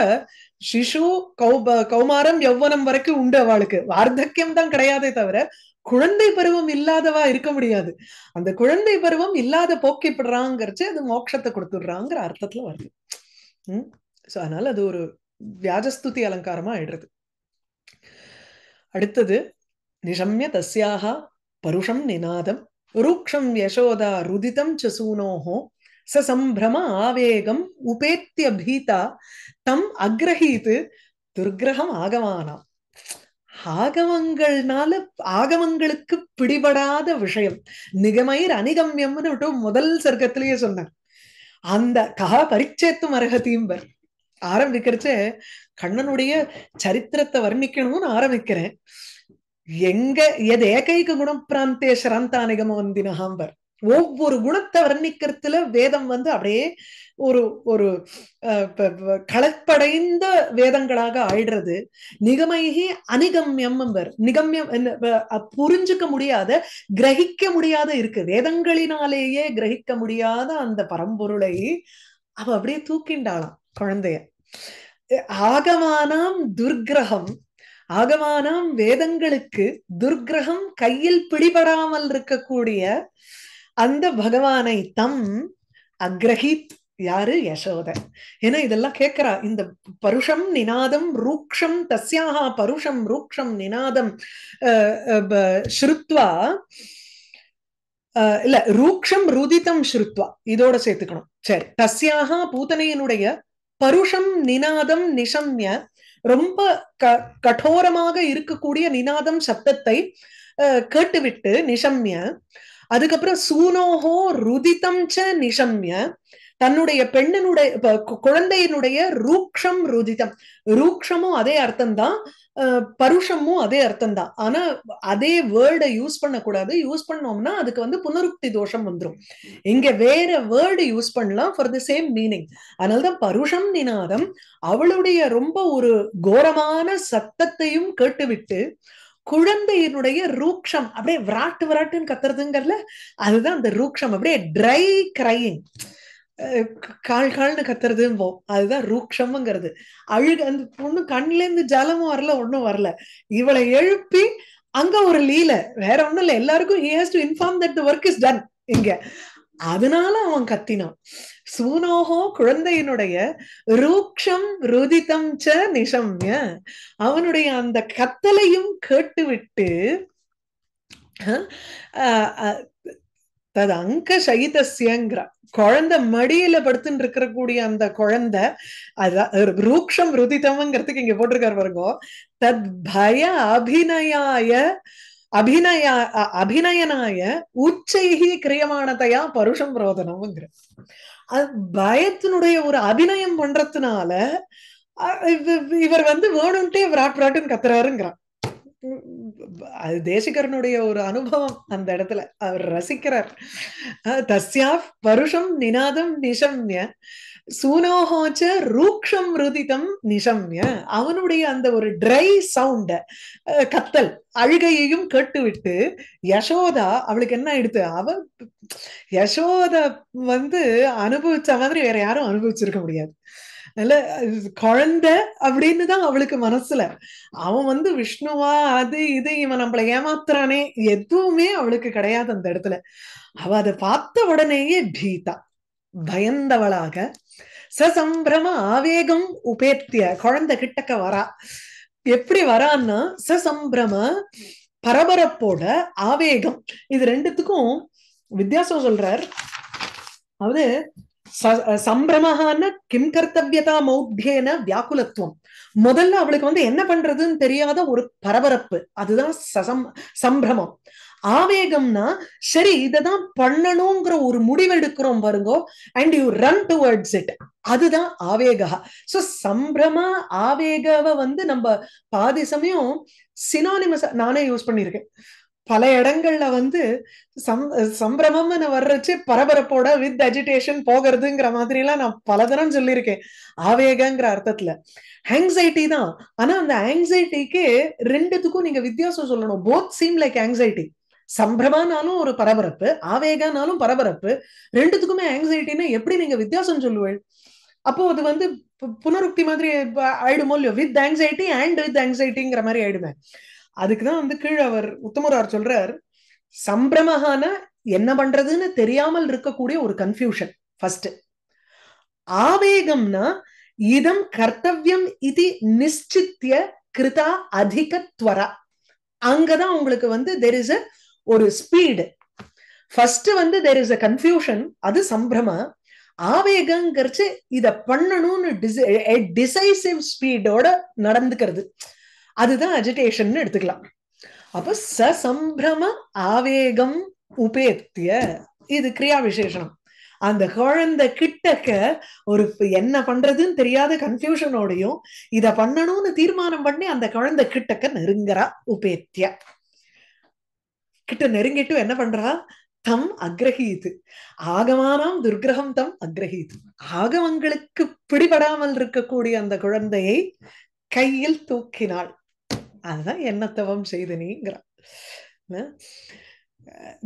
சிசு கௌப கௌமாரம் யௌவனம் வரைக்கும் உண்டு அவளுக்கு வார்த்தக்கியம் தான் கிடையாதே தவிர குழந்தை பருவம் இல்லாதவா இருக்க முடியாது அந்த குழந்தை பருவம் இல்லாத போக்கிப்படுறாங்கிறச்சு அது மோட்சத்தை கொடுத்துடுறாங்கிற அர்த்தத்துல வருது உம் சோ அதனால அது ஒரு வியாஜஸ்துதி அலங்காரமா ஆயிடுறது அடுத்தது நிஷம்ய தஸ்யாகா பருஷம் நினாதம் ரூக்ஷம் யசோதா ருதிதம் சசூனோ ச சம்பிரம ஆவேகம் உபேத்திய பீதா தம் அக்ரஹீத்து துர்கிரகம் ஆகமானாம் ஆகமங்கள்னால ஆகமங்களுக்கு பிடிபடாத விஷயம் நிகமயிர் அனிகம்யம்னு விட்டு முதல் சர்க்கத்திலேயே சொன்னார் அந்த கா பரிச்சேத்து மரகத்தீம்பர் ஆரம்பிக்கிறச்ச கண்ணனுடைய சரித்திரத்தை வர்ணிக்கணும்னு ஆரம்பிக்கிறேன் எங்க எது ஏகைக குணம் பிராந்தே ஸ்ரந்த அனுகமவந்தினஹாம்பர் ஒவ்வொரு குணத்தை வர்ணிக்கிறதுல வேதம் வந்து அப்படியே ஒரு ஒரு களப்படைந்த வேதங்களாக ஆயிடுறது நிகமைகி அனிகம்யம் நிகம்யம் புரிஞ்சுக்க முடியாத கிரகிக்க முடியாத இருக்கு வேதங்களினாலேயே கிரகிக்க முடியாத அந்த பரம்பொருளை அவ அப்படியே தூக்கிண்டாளாம் குழந்தைய ஆகமானாம் துர்கிரகம் ஆகமானாம் வேதங்களுக்கு துர்கிரகம் கையில் பிடிபடாமல் இருக்கக்கூடிய அந்த பகவானை தம் அக்ரஹித் யாரு யசோத ஏன்னா இதெல்லாம் கேட்கிறா இந்த பருஷம் நினாதம் ரூக்ஷம் தஸ்யாக பருஷம் ரூக்ஷம் நினாதம் ஸ்ருத்வா இல்ல ரூக்ஷம் ருதித்தம் ஸ்ருத்வா இதோட சேர்த்துக்கணும் சரி தஸ்யாக பூத்தனையினுடைய பருஷம் நினாதம் நிஷம்ய ரொம்ப க கடோரமாக இருக்கக்கூடிய நினாதம் சப்தத்தை கேட்டுவிட்டு நிஷம்ய அதுக்கப்புறம் சூனோஹோ ருதிதம் ச நிஷம்ய தன்னுடைய பெண்ணனுடைய குழந்தையினுடைய ரூக்ஷம் ருதிதம் ரூக்ஷமும் அதே அர்த்தம் தான் பருஷமும் அதே அர்த்தம் தான் ஆனா அதே வேர்டை யூஸ் பண்ணக்கூடாது யூஸ் பண்ணோம்னா அதுக்கு வந்து புனருக்தி தோஷம் வந்துடும் இங்க வேற வேர்டு யூஸ் பண்ணலாம் ஃபார் தி சேம் மீனிங் அதனால்தான் பருஷம் நினாதம் அவளுடைய ரொம்ப ஒரு கோரமான சத்தத்தையும் கேட்டுவிட்டு குழந்தையினுடைய ரூக்ஷம் அப்படியே விராட்டு விராட்டுன்னு கத்துறதுங்கிறதுல அதுதான் அந்த ரூக்ஷம் அப்படியே ட்ரை கிரையிங் கால் கால்னு கத்துறதும்போம் அதுதான் ரூக்ஷம்ங்கிறது அழுக அந்த பொண்ணு இருந்து ஜலமும் வரல ஒண்ணும் வரல இவளை எழுப்பி அங்க ஒரு லீல வேற ஒண்ணும் இல்ல எல்லாருக்கும் he has to inform that work is done இங்க அதனால அவன் கத்தினான் சூனோகோ குழந்தையினுடைய ரூக்ஷம் ருதிதம் ச நிஷம்ய அவனுடைய அந்த கத்தலையும் கேட்டுவிட்டு தது அங்க சகிதசியங்கிற குழந்தை மடியில படுத்துன்னு கூடிய அந்த குழந்தை அது ரூக்ஷம் ருதிதம்ங்கிறதுக்கு இங்க போட்டிருக்காரு பாருங்க தத் பய அபிநயாய அபிநயா அபிநயனாய உச்சைகி கிரியமானதையா பருஷம் ரோதனம்ங்கிற அது பயத்தினுடைய ஒரு அபிநயம் பண்றதுனால இவர் வந்து வேணும்ட்டே விராட் விராட்டுன்னு கத்துறாருங்கிறான் அது தேசிகரனுடைய ஒரு அனுபவம் அந்த இடத்துல அவர் ரசிக்கிறார் தஸ்யா பருஷம் நினாதம் நிஷம்ய சூனோஹோச்ச ரூக்ஷம் ருதிதம் நிஷம்ய அவனுடைய அந்த ஒரு ட்ரை சவுண்ட கத்தல் அழுகையையும் கேட்டுவிட்டு யசோதா அவளுக்கு என்ன ஆயிடுத்து அவ யசோதா வந்து அனுபவிச்ச மாதிரி வேற யாரும் அனுபவிச்சிருக்க முடியாது நல்ல குழந்தை அப்படின்னு தான் அவளுக்கு மனசுல அவன் வந்து விஷ்ணுவா அது இது இவன் நம்மளை ஏமாத்துறானே எதுவுமே அவளுக்கு கிடையாது அந்த இடத்துல அவ அதை பார்த்த உடனேயே பீதா பயந்தவளாக சசம்பிரம ஆவேகம் உபேத்திய குழந்தை கிட்டக்க வரா எப்படி வரான்னா சசம்பிரம பரபரப்போட ஆவேகம் இது ரெண்டுத்துக்கும் வித்தியாசம் சொல்றார் அதாவது சம்பிரமகான கிம் கர்த்தவியதா மௌத்தியன வியாக்குலத்துவம் முதல்ல அவளுக்கு வந்து என்ன பண்றதுன்னு தெரியாத ஒரு பரபரப்பு அதுதான் சசம் சம்பிரமம் ஆவேகம்னா சரி இததான் பண்ணணுங்கிற ஒரு முடிவெடுக்கிறோம் பாருங்கோ and you run towards it அதுதான் ஆவேகா சோ சம்பிரம ஆவேகவை வந்து நம்ம பாதி சமயம் சினானிமஸ் நானே யூஸ் பண்ணிருக்கேன் பல இடங்கள்ல வந்து சம் சம்பிரமம்னு வர்றச்சு பரபரப்போட வித் அஜிடேஷன் போகிறதுங்கிற மாதிரி எல்லாம் நான் பல தரம் சொல்லியிருக்கேன் ஆவேகங்கிற அர்த்தத்துல ஆங்ஸைட்டி தான் ஆனா அந்த ஆங்ஸைட்டிக்கு ரெண்டுத்துக்கும் நீங்க வித்தியாசம் சொல்லணும் போத் சீம் லைக் ஆங்ஸைட்டி சம்பிரமானாலும் ஒரு பரபரப்பு ஆவேகானாலும் பரபரப்பு ரெண்டுத்துக்குமே ஆங்ஸைட்டின்னா எப்படி நீங்க வித்தியாசம் சொல்லுவேள் அப்போ அது வந்து புனருக்தி மாதிரி ஆயிடுமோ இல்லையோ வித் ஆங்ஸைட்டி அண்ட் வித் ஆங்ஸைட்டிங்கிற மாதிரி ஆயிடுவேன் அதுக்குதான் வந்து கீழே அவர் உத்தமரார் சொல்றார் சம்பிரமகான என்ன பண்றதுன்னு தெரியாமல் இருக்கக்கூடிய ஒரு கன்ஃபியூஷன் ஃபர்ஸ்ட் ஆவேகம்னா இதம் கர்த்தவியம் இது நிச்சித்திய கிருதா அதிக துவரா அங்கதான் உங்களுக்கு வந்து தெர் இஸ் அ ஒரு ஸ்பீடு ஃபர்ஸ்ட் வந்து தெர் இஸ் அ கன்ஃபியூஷன் அது சம்பிரம ஆவேகங்கிறச்சு இத பண்ணணும்னு டிசைசிவ் ஸ்பீடோட நடந்துக்கிறது அதுதான் அஜிடேஷன் எடுத்துக்கலாம் அப்போ சசம்பிரம ஆவேகம் உபேத்திய இது கிரியா விசேஷனம் அந்த குழந்தை கிட்டக்க ஒரு என்ன பண்றதுன்னு தெரியாத கன்ஃபியூஷனோடையும் இத பண்ணணும்னு தீர்மானம் பண்ணி அந்த குழந்தை கிட்டக்க நெருங்குறா உபேத்தியா கிட்ட நெருங்கிட்டு என்ன பண்றா தம் அக்ரஹீது ஆகமானாம் துர்கிரகம் தம் அக்ரஹீது ஆகமங்களுக்கு பிடிபடாமல் இருக்கக்கூடிய அந்த குழந்தையை கையில் தூக்கினாள் அதுதான் என்ன தவம் செய்தனிங்கிறான்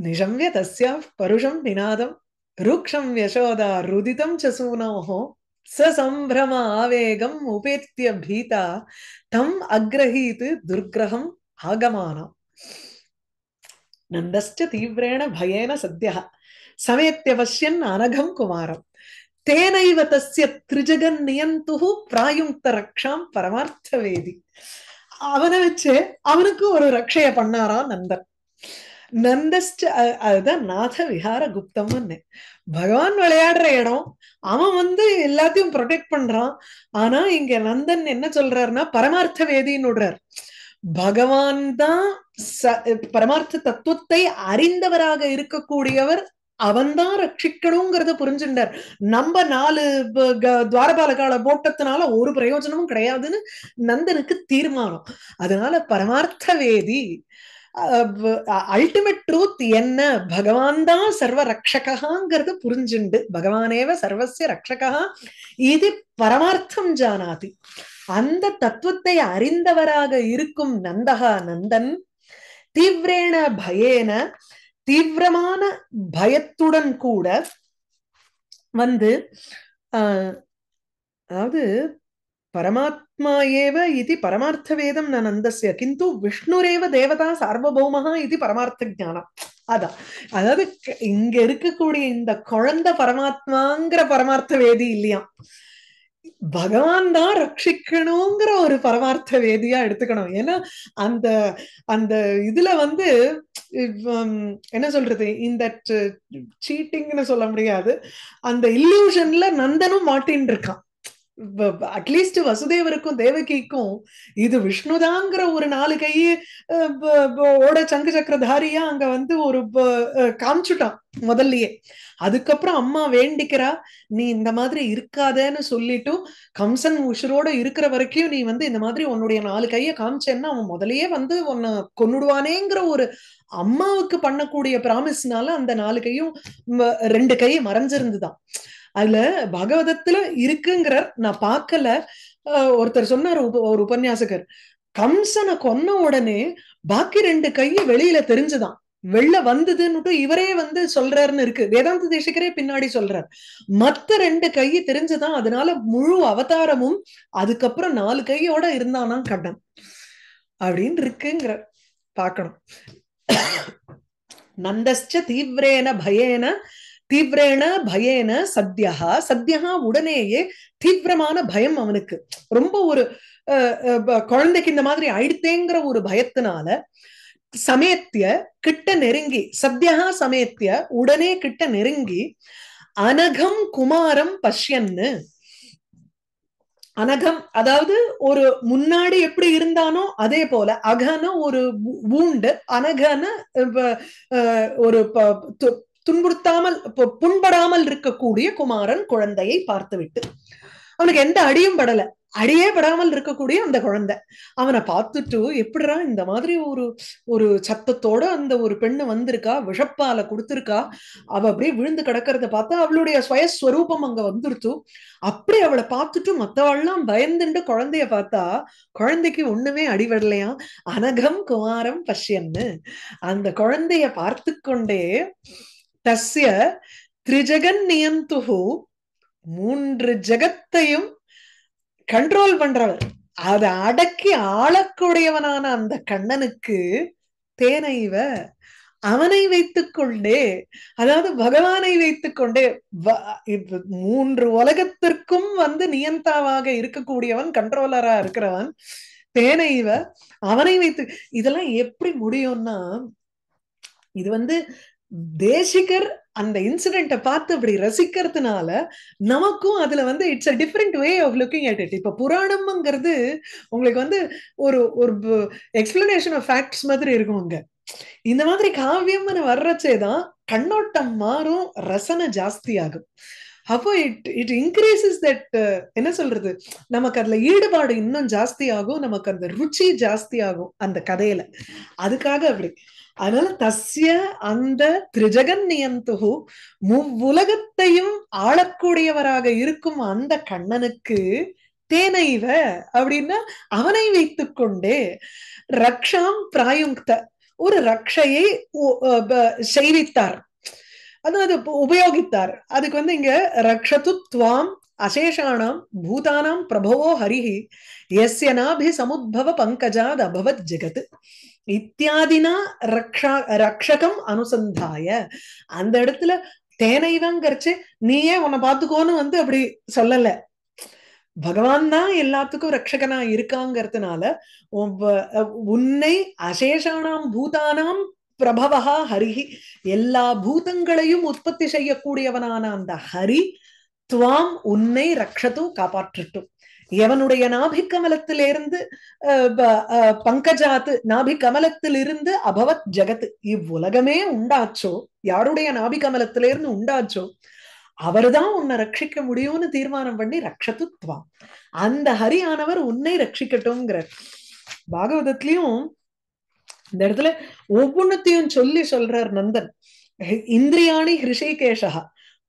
நிஷம்ய தஸ்யா பருஷம் நினாதம் ரூக்ஷம் யசோதா ருதிதம் சசூனோஹோ சசம்பிரம ஆவேகம் உபேத்திய பீதா தம் அக்ரஹீத்து துர்கிரகம் ஆகமானம் நந்தஸ்ட தீவிரேண பயேன சத்யா சமயத்தியவசியன் அனகம் குமாரம் தேனைவ தஸ்ய திரிஜகன் நியந்து பிராயுங்க ரக்ஷாம் பரமார்த்த வேதி அவனை வச்சு அவனுக்கு ஒரு ரக்ஷைய பண்ணாரா நந்தன் நந்தஸ்ட் அதுதான் நாத விஹார குப்தம்னு பகவான் விளையாடுற இடம் அவன் வந்து எல்லாத்தையும் ப்ரொடெக்ட் பண்றான் ஆனா இங்க நந்தன் என்ன சொல்றாருன்னா பரமார்த்த வேதின்னு விடுறார் பகவான் தான் பரமார்த்த தத்துவத்தை அறிந்தவராக இருக்கக்கூடியவர் அவன்தான் ரட்சிக்கணுங்கிறத புரிஞ்சுட்டார் நம்ம நாலு துவாரபால கால போட்டத்தினால ஒரு பிரயோஜனமும் கிடையாதுன்னு நந்தனுக்கு தீர்மானம் அதனால பரமார்த்த வேதி அல்டிமேட் ட்ரூத் என்ன பகவான் தான் சர்வ ரக்ஷகாங்கிறது புரிஞ்சுண்டு பகவானேவ சர்வசிய ரக்ஷகா இது பரமார்த்தம் ஜானாதி அந்த தத்துவத்தை அறிந்தவராக இருக்கும் நந்தகா நந்தன் தீவிரேன பயேன தீவிரமான பயத்துடன் கூட வந்து அதாவது பரமாத்மா ஏவ இது பரமார்த்த வேதம் நான் அந்தஸ்ய கிந்து விஷ்ணுரேவ தேவதா சார்வபௌமஹா இது பரமார்த்த ஜானம் அதான் அதாவது இங்க இருக்கக்கூடிய இந்த குழந்தை பரமாத்மாங்கிற பரமார்த்த வேதி இல்லையா பகவான் தான் ரட்சிக்கணுங்கிற ஒரு பரமார்த்த வேதியா எடுத்துக்கணும் ஏன்னா அந்த அந்த இதுல வந்து என்ன சொல்றது இந்த சீட்டிங்னு சொல்ல முடியாது அந்த இல்லூஷன்ல நந்தனும் மாட்டின்னு இருக்கான் அட்லீஸ்ட் வசுதேவருக்கும் தேவகிக்கும் இது விஷ்ணுதாங்கிற ஒரு நாலு கையே ஓட சங்கு சக்கரதாரியா அங்க வந்து ஒரு காமிச்சுட்டான் முதல்லயே அதுக்கப்புறம் அம்மா வேண்டிக்கிறா நீ இந்த மாதிரி இருக்காதேன்னு சொல்லிட்டும் கம்சன் உஷரோட இருக்கிற வரைக்கும் நீ வந்து இந்த மாதிரி உன்னுடைய நாலு கையை காமிச்சேன்னா அவன் முதலையே வந்து உன்னை கொன்னுடுவானேங்கிற ஒரு அம்மாவுக்கு பண்ணக்கூடிய பிராமிஸ்னால அந்த நாலு கையும் ரெண்டு கையை மறைஞ்சிருந்துதான் அதுல பகவதத்துல இருக்குங்கிறார் நான் பார்க்கல ஒருத்தர் சொன்னார் ஒரு உபன்யாசகர் கம்சனை கொன்ன உடனே பாக்கி ரெண்டு கையை வெளியில தெரிஞ்சுதான் வெளில வந்ததுன்னுட்டு இவரே வந்து சொல்றாருன்னு இருக்கு வேதாந்த தேசிகரே பின்னாடி சொல்றார் மத்த ரெண்டு கையை தெரிஞ்சுதான் அதனால முழு அவதாரமும் அதுக்கப்புறம் நாலு கையோட இருந்தானா கண்ணன் அப்படின்னு இருக்குங்கிற பாக்கணும் நந்தஸ்ட தீவிரேன பயேன தீவிரேன பயேன சத்யகா சத்யகா உடனேயே தீவிரமான பயம் அவனுக்கு ரொம்ப ஒரு குழந்தைக்கு இந்த மாதிரி ஆயிடுத்தேங்கிற ஒரு பயத்தினால சமேத்திய கிட்ட நெருங்கி சத்யகா சமேத்திய உடனே கிட்ட நெருங்கி அனகம் குமாரம் பஷ்யன்னு அனகம் அதாவது ஒரு முன்னாடி எப்படி இருந்தானோ அதே போல அகன ஒரு ஊண்டு அனகன ஒரு துன்புறுத்தாமல் புண்படாமல் இருக்கக்கூடிய குமாரன் குழந்தையை பார்த்துவிட்டு அவனுக்கு எந்த அடியும் படல அடியே படாமல் இருக்கக்கூடிய அந்த குழந்தை அவனை பார்த்துட்டு எப்படிரா இந்த மாதிரி ஒரு ஒரு சத்தத்தோட அந்த ஒரு பெண்ணு வந்திருக்கா விஷப்பால கொடுத்துருக்கா அவ அப்படியே விழுந்து கிடக்கிறத பார்த்தா அவளுடைய சுயஸ்வரூபம் அங்க வந்துருச்சு அப்படி அவளை பார்த்துட்டு எல்லாம் பயந்துண்டு குழந்தைய பார்த்தா குழந்தைக்கு ஒண்ணுமே அடிபடலையா அனகம் குமாரம் பஷ்யன்னு அந்த குழந்தைய பார்த்து கொண்டே தஸ்ய திரிஜகன்யந்துஹு மூன்று ஜெகத்தையும் கண்ட்ரோல் பண்றவர் அதை அடக்கி ஆளக்கூடியவனான அந்த கண்ணனுக்கு தேனைவ அவனை வைத்துக்கொண்டே அதாவது பகவானை வைத்துக்கொண்டே மூன்று உலகத்திற்கும் வந்து நியந்தாவாக இருக்கக்கூடியவன் கண்ட்ரோலரா இருக்கிறவன் தேனைவ அவனை வைத்து இதெல்லாம் எப்படி முடியும்னா இது வந்து தேசிகர் அந்த இன்சிடென்ட்டை பார்த்து அப்படி ரசிக்கிறதுனால நமக்கும் அதுல வந்து it's a different way of looking at it இப்ப புராணம்ங்கிறது உங்களுக்கு வந்து ஒரு ஒரு எக்ஸ்பிளனேஷன் ஆஃப் ஃபேக்ட்ஸ் மாதிரி இருக்கும் அங்க இந்த மாதிரி காவியம்னு வர்றச்சே தான் கண்ணோட்டம் மாறும் ரசனை ஜாஸ்தி ஆகும் அப்போ இட் இட் இன்க்ரீசஸ் தட் என்ன சொல்றது நமக்கு அதுல ஈடுபாடு இன்னும் ஜாஸ்தி ஆகும் நமக்கு அந்த ருச்சி ஜாஸ்தி ஆகும் அந்த கதையில அதுக்காக அப்படி அதனால தஸ்ய அந்த திரிஜகன் நியந்து முவ்வுலகத்தையும் ஆளக்கூடியவராக இருக்கும் அந்த கண்ணனுக்கு தேனைவ அப்படின்னா அவனை வைத்து கொண்டே ரக்ஷாம் பிராயுங்த ஒரு ரக்ஷையை செய்வித்தார் அதாவது உபயோகித்தார் அதுக்கு வந்து இங்க ரக்ஷத்து துவாம் அசேஷானாம் பூதானாம் பிரபவோ ஹரிஹி எஸ்யனாபி சமுத்பவ பங்கஜாத் அபவத் ஜெகத் இத்தியாதினா ரக்ஷா ரக்ஷகம் அனுசந்தாய அந்த இடத்துல தேனைவங்கிறச்சு நீயே உன்னை பார்த்துக்கோன்னு வந்து அப்படி சொல்லல பகவான் தான் எல்லாத்துக்கும் ரட்சகனா இருக்காங்கிறதுனால உன்னை அசேஷானாம் பூதானாம் பிரபவா ஹரிஹி எல்லா பூதங்களையும் உற்பத்தி செய்யக்கூடியவனான அந்த ஹரி துவாம் உன்னை ரக்ஷத்தும் காப்பாற்றட்டும் எவனுடைய நாபிக் கமலத்திலிருந்து பங்கஜாத்து நாபிக் கமலத்திலிருந்து அபவத் ஜெகத் இவ்வுலகமே உண்டாச்சோ யாருடைய நாபிக் கமலத்திலிருந்து உண்டாச்சோ அவர்தான் உன்னை ரட்சிக்க முடியும்னு தீர்மானம் பண்ணி ரக்ஷத்துவா அந்த ஹரியானவர் உன்னை ரட்சிக்கட்டும்ங்கிறார் பாகவதத்திலையும் இந்த இடத்துல ஒவ்வொன்னத்தையும் சொல்லி சொல்றார் நந்தன் இந்திரியாணி ஹிருஷிகேஷா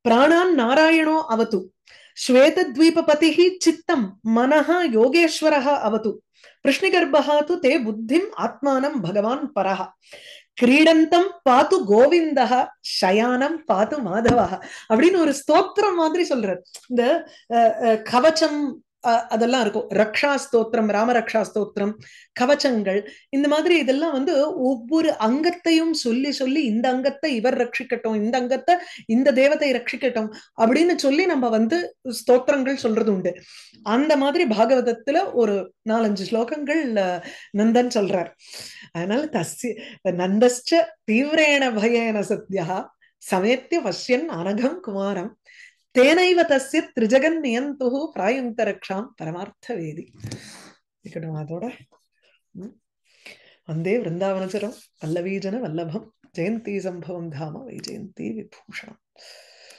பிராணான் நாராயணோ அவத்து श्वेतद्वीपपतिः चित्तं मनः योगेश्वरः अवतु वृष्णिगर्भः तु ते बुद्धिम् आत्मानं भगवान् परः கிரீடந்தம் பாத்து கோவிந்தக சயானம் பாத்து மாதவா அப்படின்னு ஒரு ஸ்தோத்திரம் மாதிரி சொல்றார் இந்த கவச்சம் அதெல்லாம் இருக்கும் ரக்ஷா ஸ்தோத்திரம் ராமரக்ஷா ஸ்தோத்திரம் கவச்சங்கள் இந்த மாதிரி இதெல்லாம் வந்து ஒவ்வொரு அங்கத்தையும் சொல்லி சொல்லி இந்த அங்கத்தை இவர் ரட்சிக்கட்டும் இந்த அங்கத்தை இந்த தேவத்தை ரட்சிக்கட்டும் அப்படின்னு சொல்லி நம்ம வந்து ஸ்தோத்திரங்கள் சொல்றது உண்டு அந்த மாதிரி பாகவதத்துல ஒரு நாலஞ்சு ஸ்லோகங்கள் நந்தன் சொல்றார் அதனால தசி நந்தஸ்ட தீவிரேன பயேன சத்யா சமேத்திய வசியன் அனகம் குமாரம் తేనైవ తస్య త్రిజగన్నియంతు ప్రాయుంత రక్షాం పరమార్థవేది ఇక్కడ அதோட வந்தே விருந்தாவனச்சரம் பல்லவீஜன வல்லபம் ஜெயந்தி சம்பவம் தாம வைஜெயந்தி விபூஷணம்